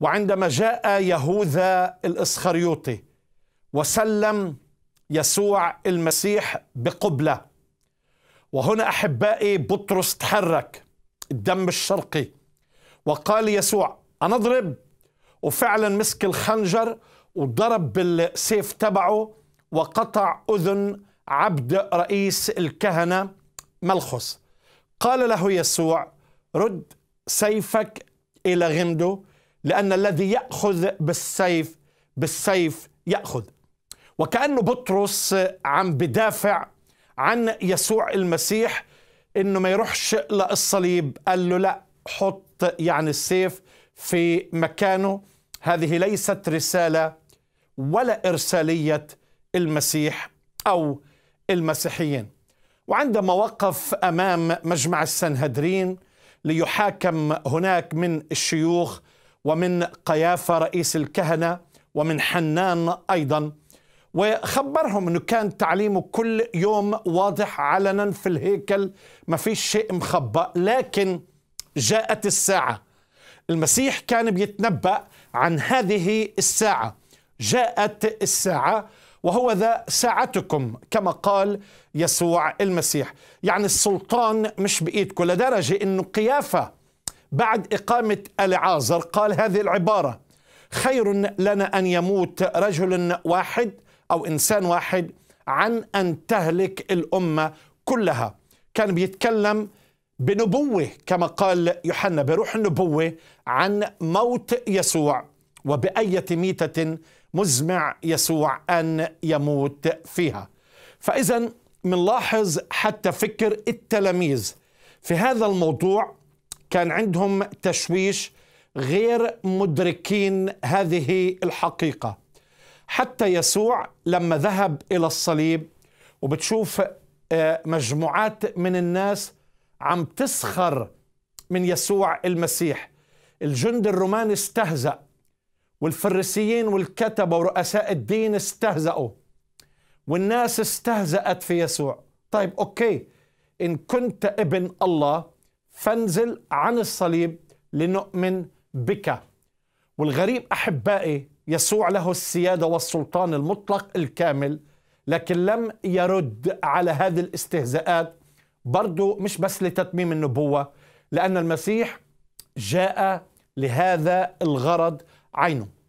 وعندما جاء يهوذا الاسخريوطي وسلم يسوع المسيح بقبله وهنا احبائي بطرس تحرك الدم الشرقي وقال يسوع انا اضرب وفعلا مسك الخنجر وضرب بالسيف تبعه وقطع اذن عبد رئيس الكهنه ملخص قال له يسوع رد سيفك الى غمده لأن الذي يأخذ بالسيف بالسيف يأخذ وكأنه بطرس عم بدافع عن يسوع المسيح انه ما يروحش للصليب قال له لا حط يعني السيف في مكانه هذه ليست رساله ولا ارساليه المسيح او المسيحيين وعندما وقف امام مجمع السنهدرين ليحاكم هناك من الشيوخ ومن قيافة رئيس الكهنة ومن حنان أيضا وخبرهم أنه كان تعليمه كل يوم واضح علنا في الهيكل ما فيش شيء مخبأ لكن جاءت الساعة المسيح كان بيتنبأ عن هذه الساعة جاءت الساعة وهو ذا ساعتكم كما قال يسوع المسيح يعني السلطان مش بإيدكم لدرجة أنه قيافة بعد إقامة العازر قال هذه العبارة خير لنا أن يموت رجل واحد أو إنسان واحد عن أن تهلك الأمة كلها كان بيتكلم بنبوة كما قال يوحنا بروح النبوة عن موت يسوع وبأية ميتة مزمع يسوع أن يموت فيها فإذا منلاحظ حتى فكر التلاميذ في هذا الموضوع كان عندهم تشويش غير مدركين هذه الحقيقه حتى يسوع لما ذهب الى الصليب وبتشوف آه، مجموعات من الناس عم تسخر من يسوع المسيح الجند الروماني استهزأ والفريسيين والكتبة ورؤساء الدين استهزأوا والناس استهزأت في يسوع طيب أوكي إن كنت ابن الله فانزل عن الصليب لنؤمن بك والغريب احبائي يسوع له السياده والسلطان المطلق الكامل لكن لم يرد على هذه الاستهزاءات برضو مش بس لتتميم النبوه لان المسيح جاء لهذا الغرض عينه